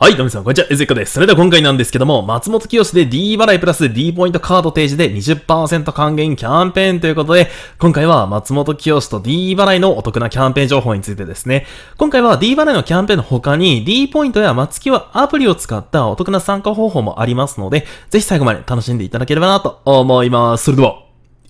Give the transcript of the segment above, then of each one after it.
はい、どうもみなさん、こんにちは。エゼッコです。それでは今回なんですけども、松本清で D 払いプラス D ポイントカード提示で20%還元キャンペーンということで、今回は松本清と D 払いのお得なキャンペーン情報についてですね。今回は D 払いのキャンペーンの他に D ポイントや松清アプリを使ったお得な参加方法もありますので、ぜひ最後まで楽しんでいただければなと思います。それでは、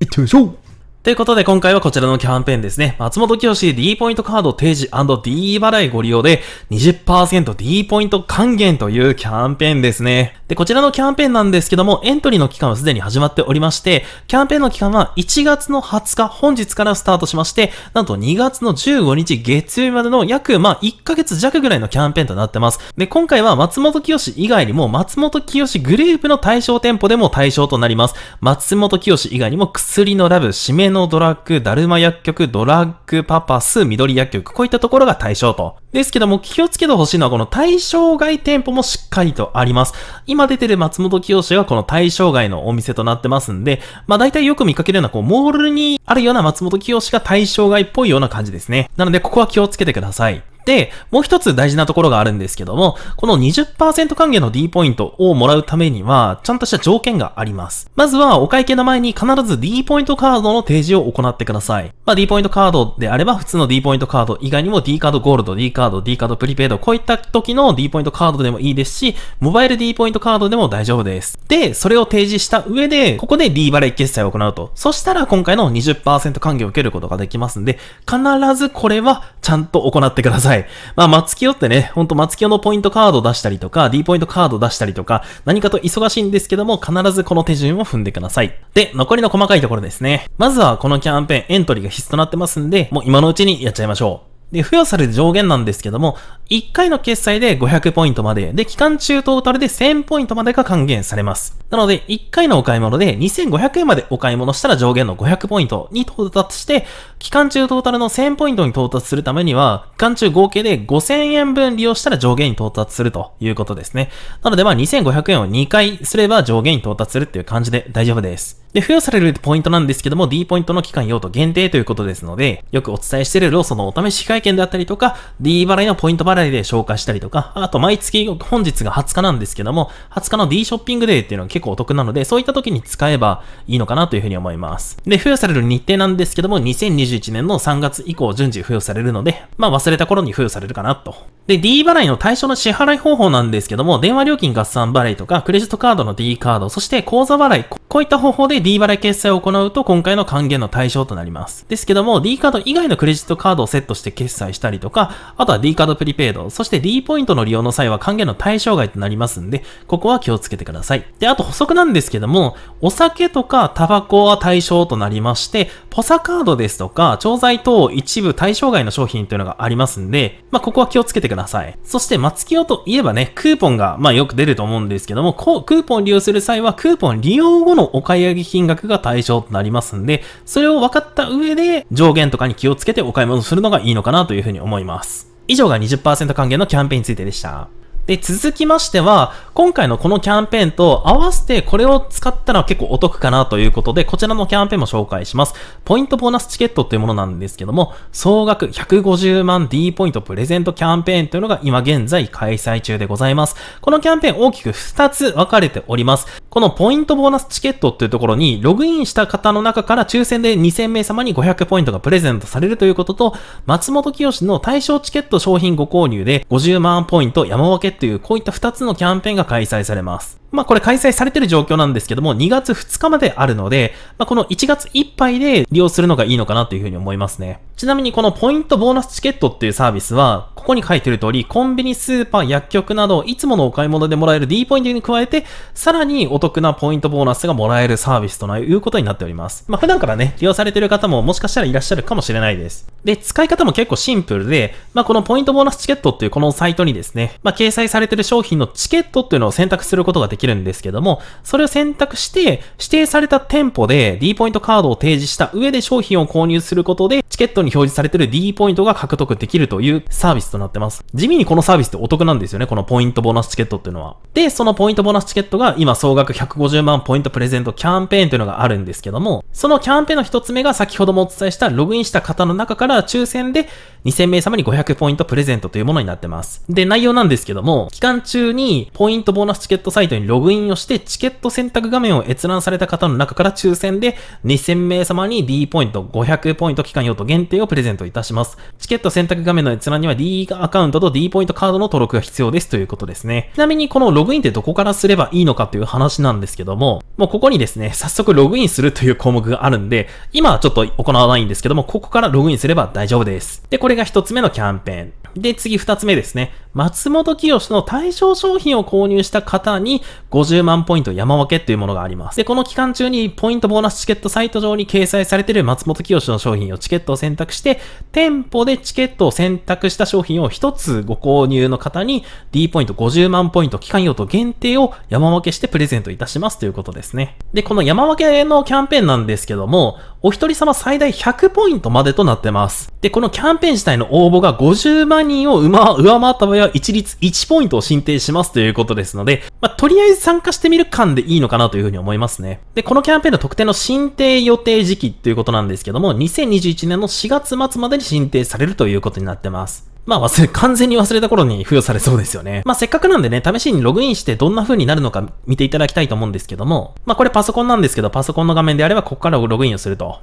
行ってみましょうということで今回はこちらのキャンペーンですね。松本清 D ポイントカード提示 &D 払いご利用で 20%D ポイント還元というキャンペーンですね。で、こちらのキャンペーンなんですけども、エントリーの期間はすでに始まっておりまして、キャンペーンの期間は1月の20日、本日からスタートしまして、なんと2月の15日月曜日までの約、まあ、1ヶ月弱ぐらいのキャンペーンとなってます。で、今回は松本清以外にも松本清グループの対象店舗でも対象となります。松本清以外にも薬のラブ、指名のドラッグ、だるま薬局、ドラッグパパス、緑薬局、こういったところが対象と。ですけども、気をつけてほしいのはこの対象外店舗もしっかりとあります。今出てる松本清はこの対象外のお店となってますんで、まあ大体よく見かけるようなこう、モールにあるような松本清が対象外っぽいような感じですね。なので、ここは気をつけてください。で、もう一つ大事なところがあるんですけども、この20%還元の D ポイントをもらうためには、ちゃんとした条件があります。まずは、お会計の前に必ず D ポイントカードの提示を行ってください。まあ、D ポイントカードであれば、普通の D ポイントカード以外にも D カードゴールド、D カード、D カードプリペイド、こういった時の D ポイントカードでもいいですし、モバイル D ポイントカードでも大丈夫です。で、それを提示した上で、ここで D バレー決済を行うと。そしたら、今回の20%還元を受けることができますんで、必ずこれはちゃんと行ってください。さい。まあ、松清ってね、ほんと松清のポイントカード出したりとか、D ポイントカード出したりとか、何かと忙しいんですけども、必ずこの手順を踏んでください。で、残りの細かいところですね。まずはこのキャンペーンエントリーが必須となってますんで、もう今のうちにやっちゃいましょう。で、付与される上限なんですけども、1回の決済で500ポイントまで、で、期間中トータルで1000ポイントまでが還元されます。なので、1回のお買い物で2500円までお買い物したら上限の500ポイントに到達して、期間中トータルの1000ポイントに到達するためには、期間中合計で5000円分利用したら上限に到達するということですね。なので、まあ2500円を2回すれば上限に到達するっていう感じで大丈夫です。で、付与されるポイントなんですけども、D ポイントの期間用途限定ということですので、よくお伝えしているローソンのお試し会見であったりとか、D 払いのポイント払いで紹介したりとか、あと毎月本日が20日なんですけども、20日の D ショッピングデーっていうのは結構お得なので、そういった時に使えばいいのかなというふうに思います。で、付与される日程なんですけども、2021年の3月以降順次付与されるので、まあ忘れた頃に付与されるかなと。で、D 払いの対象の支払い方法なんですけども、電話料金合算払いとか、クレジットカードの D カード、そして口座払い、こういった方法で D 払い決済を行うと今回の還元の対象となります。ですけども、D カード以外のクレジットカードをセットして決済したりとか、あとは D カードプリペイド、そして D ポイントの利用の際は還元の対象外となりますんで、ここは気をつけてください。で、あと補足なんですけども、お酒とかタバコは対象となりまして、ポサカードですとか、調剤等一部対象外の商品というのがありますんで、まあ、ここは気をつけてください。そして、松清といえばね、クーポンが、まあ、よく出ると思うんですけども、こう、クーポン利用する際は、クーポン利用後のお買い上げ金額が対象となりますんで、それを分かった上で上限とかに気をつけてお買い物するのがいいのかなというふうに思います。以上が20%還元のキャンペーンについてでした。で、続きましては、今回のこのキャンペーンと合わせてこれを使ったら結構お得かなということで、こちらのキャンペーンも紹介します。ポイントボーナスチケットというものなんですけども、総額150万 D ポイントプレゼントキャンペーンというのが今現在開催中でございます。このキャンペーン大きく2つ分かれております。このポイントボーナスチケットというところに、ログインした方の中から抽選で2000名様に500ポイントがプレゼントされるということと、松本清の対象チケット商品ご購入で50万ポイント山分けっていう、こういった2つのキャンペーンが開催されます。まあ、これ開催されてる状況なんですけども、2月2日まであるので、まあ、この1月いっぱいで利用するのがいいのかなというふうに思いますね。ちなみにこのポイントボーナスチケットっていうサービスは、ここに書いてる通り、コンビニ、スーパー、薬局など、いつものお買い物でもらえる D ポイントに加えて、さらにお得なポイントボーナスがもらえるサービスということになっております。まあ、普段からね、利用されてる方ももしかしたらいらっしゃるかもしれないです。で、使い方も結構シンプルで、まあ、このポイントボーナスチケットっていうこのサイトにですね、まあ、掲載されてる商品のチケットっていうのを選択することができきるんですけども、それを選択して、指定された店舗で D ポイントカードを提示した上で商品を購入することで、チケットに表示されてる D ポイントが獲得できるというサービスとなってます。地味にこのサービスってお得なんですよね、このポイントボーナスチケットっていうのは。で、そのポイントボーナスチケットが今総額150万ポイントプレゼントキャンペーンというのがあるんですけども、そのキャンペーンの一つ目が先ほどもお伝えしたログインした方の中から抽選で2000名様に500ポイントプレゼントというものになってます。で、内容なんですけども、期間中にポイントボーナスチケットサイトにログインをしてチケット選択画面を閲覧された方の中から抽選で2000名様に D ポイント500ポイント期間用とト限定をプレゼントいたします。チケット選択画面の閲覧には D アカウントと D ポイントカードの登録が必要ですということですね。ちなみにこのログインってどこからすればいいのかという話なんですけども、もうここにですね、早速ログインするという項目があるんで、今はちょっと行わないんですけども、ここからログインすれば大丈夫です。で、これが1つ目のキャンペーン。で、次2つ目ですね。松本清の対象商品を購入した方に50万ポイント山分けというものがあります。で、この期間中にポイントボーナスチケットサイト上に掲載されている松本清の商品をチケットを選択して、店舗でチケットを選択した商品を一つご購入の方に D ポイント50万ポイント期間用途限定を山分けしてプレゼントいたしますということですね。で、この山分けのキャンペーンなんですけども、お一人様最大100ポイントまでとなってます。で、このキャンペーン自体の応募が50万人を上回った場合は一律1ポイントを申請しますということですので、まあ、とりあえず参加してみる感でいいのかなというふうに思いますね。で、このキャンペーンの特典の申請予定時期ということなんですけども、2021年の4月末までに申請されるということになってます。まあ忘れ、完全に忘れた頃に付与されそうですよね。まあせっかくなんでね、試しにログインしてどんな風になるのか見ていただきたいと思うんですけども、まあこれパソコンなんですけど、パソコンの画面であればここからログインをすると。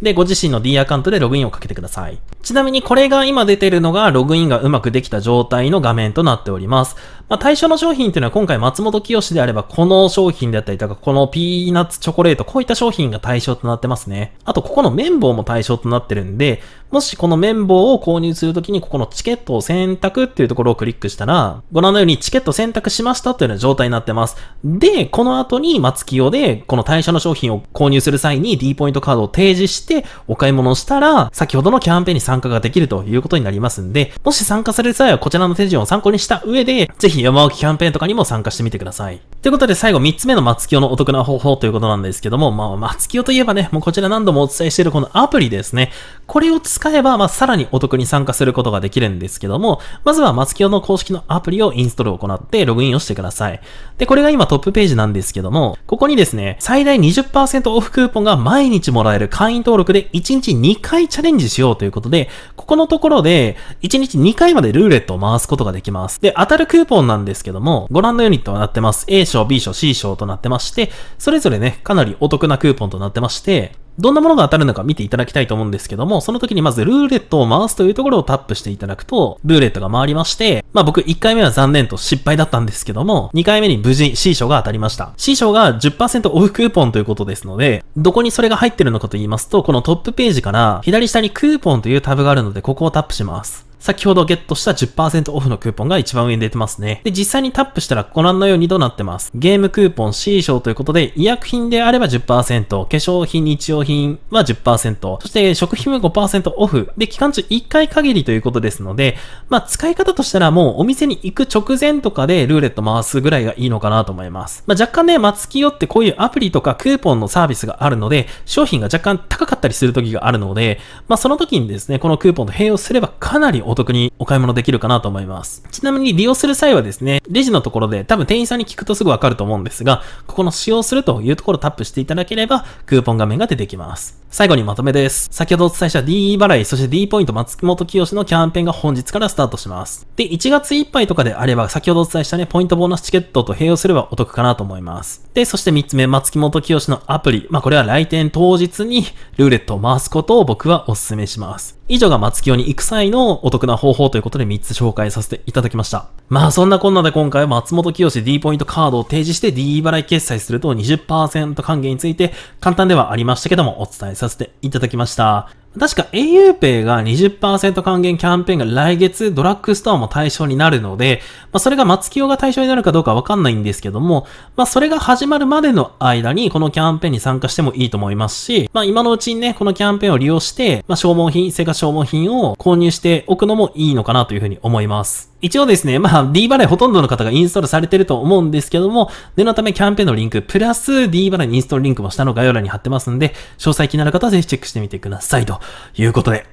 で、ご自身の D アカウントでログインをかけてください。ちなみにこれが今出てるのがログインがうまくできた状態の画面となっております。まあ、対象の商品っていうのは今回松本清であればこの商品であったりとかこのピーナッツチョコレートこういった商品が対象となってますね。あとここの綿棒も対象となってるんで、もしこの綿棒を購入するときにここのチケットを選択っていうところをクリックしたらご覧のようにチケット選択しましたというような状態になってます。で、この後に松清でこの対象の商品を購入する際に D ポイントカードを提示してお買い物したら先ほどのキャンペーンに参参加ができるということになりますんで、もし参加される際はこちらの手順を参考にした上で、ぜひ山置キャンペーンとかにも参加してみてください。ということで最後3つ目の松清のお得な方法ということなんですけども、まあ、松清といえばね、もうこちら何度もお伝えしているこのアプリですね。これを使えば、まあ、さらにお得に参加することができるんですけども、まずは松清の公式のアプリをインストールを行って、ログインをしてください。で、これが今トップページなんですけども、ここにですね、最大20%オフクーポンが毎日もらえる会員登録で1日2回チャレンジしようということで、で、ここのところで、1日2回までルーレットを回すことができます。で、当たるクーポンなんですけども、ご覧のユニットはなってます。A 賞、B 賞、C 賞となってまして、それぞれね、かなりお得なクーポンとなってまして、どんなものが当たるのか見ていただきたいと思うんですけども、その時にまずルーレットを回すというところをタップしていただくと、ルーレットが回りまして、まあ僕1回目は残念と失敗だったんですけども、2回目に無事 C 賞が当たりました。C 賞が10%オフクーポンということですので、どこにそれが入ってるのかと言いますと、このトップページから左下にクーポンというタブがあるので、ここをタップします。先ほどゲットした10%オフのクーポンが一番上に出てますね。で、実際にタップしたらご覧のようにとなってます。ゲームクーポン C 賞ということで、医薬品であれば10%、化粧品、日用品は10%、そして食品は5%オフ。で、期間中1回限りということですので、まあ、使い方としたらもうお店に行く直前とかでルーレット回すぐらいがいいのかなと思います。まあ、若干ね、松木よってこういうアプリとかクーポンのサービスがあるので、商品が若干高かったりする時があるので、まあ、その時にですね、このクーポンと併用すればかなりおお得にお買い物できるかなと思います。ちなみに利用する際はですね、レジのところで多分店員さんに聞くとすぐわかると思うんですが、ここの使用するというところをタップしていただければ、クーポン画面が出てきます。最後にまとめです。先ほどお伝えした DE 払い、そして D ポイント松本清のキャンペーンが本日からスタートします。で、1月いっぱいとかであれば、先ほどお伝えしたね、ポイントボーナスチケットと併用すればお得かなと思います。で、そして3つ目、松木本清のアプリ。まあ、これは来店当日にルーレットを回すことを僕はお勧めします。以上が松清に行く際のお得な方法ということで3つ紹介させていただきました。まあそんなこんなで今回は松本清 D ポイントカードを提示して D 払い決済すると20%還元について簡単ではありましたけどもお伝えさせていただきました。確か auPay が20%還元キャンペーンが来月ドラッグストアも対象になるので、まあ、それが松清が対象になるかどうかわかんないんですけども、まあ、それが始まるまでの間にこのキャンペーンに参加してもいいと思いますし、まあ、今のうちにね、このキャンペーンを利用して、まあ、消耗品、生活消耗品を購入しておくのもいいのかなというふうに思います。一応ですね、まあ D 払いほとんどの方がインストールされてると思うんですけども、念のためキャンペーンのリンク、プラス D 払いにインストールリンクも下の概要欄に貼ってますんで、詳細気になる方はぜひチェックしてみてください。ということで、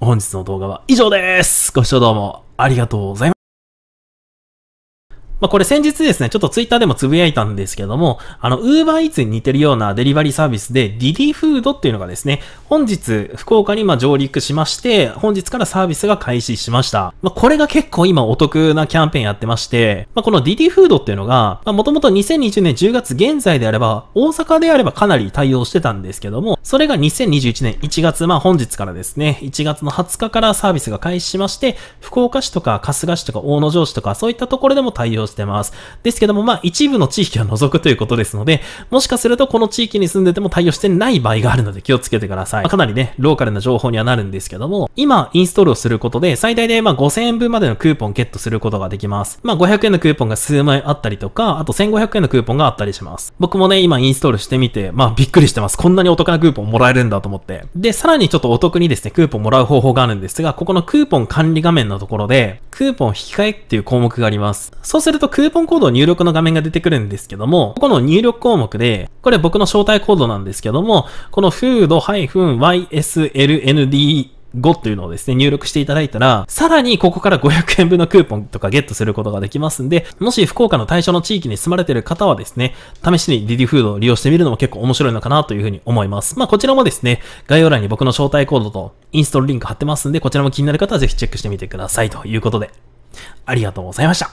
本日の動画は以上です。ご視聴どうもありがとうございました。まあ、これ先日ですね、ちょっとツイッターでもつぶやいたんですけども、あの、ウーバーイーツに似てるようなデリバリーサービスで、ディディフードっていうのがですね、本日、福岡にま上陸しまして、本日からサービスが開始しました。まあ、これが結構今お得なキャンペーンやってまして、まあ、このディディフードっていうのが、まもともと2020年10月現在であれば、大阪であればかなり対応してたんですけども、それが2021年1月、まあ、本日からですね、1月の20日からサービスが開始しまして、福岡市とか春日市とか大野城市とか、そういったところでも対応してます。ですけども、まあ、一部の地域は除くということですので、もしかするとこの地域に住んでても対応してない場合があるので気をつけてください。まあ、かなりね、ローカルな情報にはなるんですけども、今、インストールをすることで、最大でまあ5000円分までのクーポンをゲットすることができます。まあ、500円のクーポンが数枚あったりとか、あと1500円のクーポンがあったりします。僕もね、今インストールしてみて、まあ、びっくりしてます。こんなにお得なクーポンもらえるんだと思って。で、さらにちょっとお得にですね、クーポンもらう方法があるんですが、ここのクーポン管理画面のところで、クーポン引き換えっていう項目があります。そうするるとクーポンコードを入力の画面が出てくるんですけども、ここの入力項目で、これ僕の招待コードなんですけども、この food-yslnd 5というのをですね、入力していただいたら、さらにここから500円分のクーポンとかゲットすることができますんで、もし福岡の対象の地域に住まれている方はですね、試しにディディフードを利用してみるのも結構面白いのかなというふうに思います。まあこちらもですね、概要欄に僕の招待コードとインストールリンク貼ってますんで、こちらも気になる方はぜひチェックしてみてくださいということで、ありがとうございました。